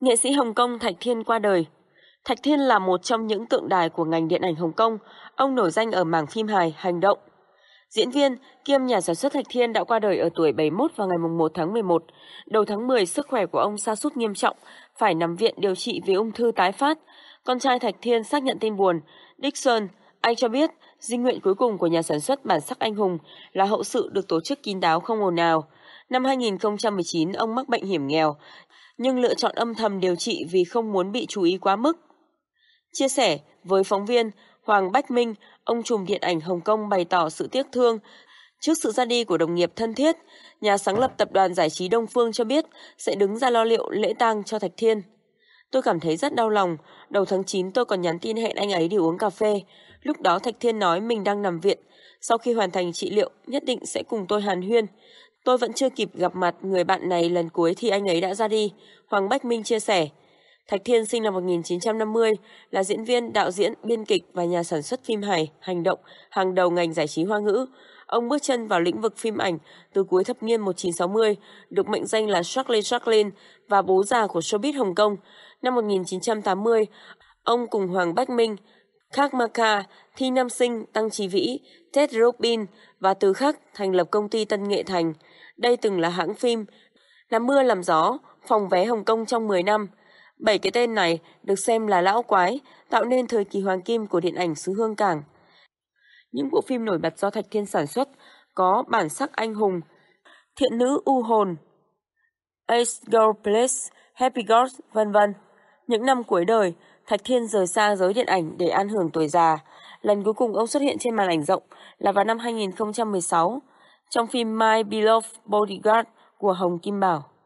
Nghệ sĩ Hồng Kông Thạch Thiên qua đời. Thạch Thiên là một trong những tượng đài của ngành điện ảnh Hồng Kông, ông nổi danh ở mảng phim hài, hành động. Diễn viên kiêm nhà sản xuất Thạch Thiên đã qua đời ở tuổi 71 vào ngày 1 tháng 11. Đầu tháng 10, sức khỏe của ông sa sút nghiêm trọng, phải nằm viện điều trị vì ung thư tái phát. Con trai Thạch Thiên xác nhận tin buồn. Dixon, anh cho biết di nguyện cuối cùng của nhà sản xuất bản sắc anh hùng là hậu sự được tổ chức kín đáo không ồn ào. Năm 2019, ông mắc bệnh hiểm nghèo, nhưng lựa chọn âm thầm điều trị vì không muốn bị chú ý quá mức. Chia sẻ với phóng viên Hoàng Bách Minh, ông trùm điện ảnh Hồng Kông bày tỏ sự tiếc thương trước sự ra đi của đồng nghiệp thân thiết. Nhà sáng lập tập đoàn giải trí Đông Phương cho biết sẽ đứng ra lo liệu lễ tang cho Thạch Thiên. Tôi cảm thấy rất đau lòng, đầu tháng 9 tôi còn nhắn tin hẹn anh ấy đi uống cà phê. Lúc đó Thạch Thiên nói mình đang nằm viện, sau khi hoàn thành trị liệu nhất định sẽ cùng tôi hàn huyên. Tôi vẫn chưa kịp gặp mặt người bạn này lần cuối thì anh ấy đã ra đi, Hoàng Bách Minh chia sẻ. Thạch Thiên sinh năm 1950, là diễn viên, đạo diễn, biên kịch và nhà sản xuất phim hài, hành động, hàng đầu ngành giải trí hoa ngữ. Ông bước chân vào lĩnh vực phim ảnh từ cuối thập niên 1960, được mệnh danh là Shirley Jacqueline và bố già của showbiz Hồng Kông. Năm 1980, ông cùng Hoàng Bách Minh, Khắc Maka, Thi Nam Sinh, Tăng Trí Vĩ, Ted Robin và Từ Khắc thành lập công ty Tân Nghệ Thành. Đây từng là hãng phim, làm mưa làm gió, phòng vé Hồng Kông trong 10 năm. Bảy cái tên này được xem là lão quái, tạo nên thời kỳ hoàng kim của điện ảnh xứ Hương Cảng. Những bộ phim nổi bật do Thạch Thiên sản xuất có Bản sắc anh hùng, Thiện nữ u hồn, Ace Girl Place, Happy Girls, vân vân. Những năm cuối đời, Thạch Thiên rời xa giới điện ảnh để an hưởng tuổi già. Lần cuối cùng ông xuất hiện trên màn ảnh rộng là vào năm 2016 trong phim My Beloved Bodyguard của Hồng Kim Bảo.